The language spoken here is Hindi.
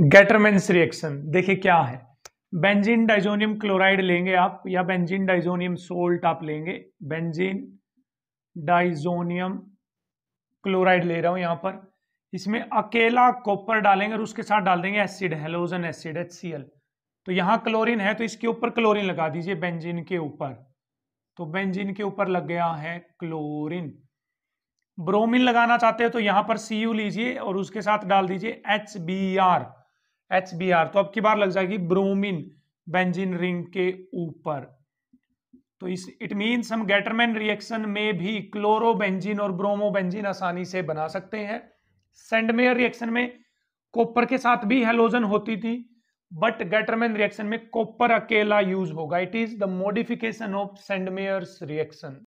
गैटरमेंस रिएक्शन देखिए क्या है बेंजीन डाइजोनियम क्लोराइड लेंगे आप या बेंजीन डाइजोनियम सोल्ट आप लेंगे बेंजीन डाइजोनियम क्लोराइड ले रहा हूं यहां पर इसमें अकेला कॉपर डालेंगे और उसके साथ डाल देंगे एसिड हेलोजन एसिड एच तो यहां क्लोरीन है तो इसके ऊपर क्लोरीन लगा दीजिए बेंजीन के ऊपर तो बेंजीन के ऊपर लग गया है क्लोरीन ब्रोमीन लगाना चाहते हैं तो यहां पर सी लीजिए और उसके साथ डाल दीजिए H B R H B R तो अब की बार लग जाएगी ब्रोमिन बेंजिन रिंग के ऊपर तो इस इट मीन्स हम गैटरमैन रिएक्शन में भी क्लोरोबेंजिन और ब्रोमोबेंजिन आसानी से बना सकते हैं सेंडमेयर रिएक्शन में कॉपर के साथ भी हेलोजन होती थी बट गैटरमैन रिएक्शन में कॉपर अकेला यूज होगा it is the modification of Sandmeyer reaction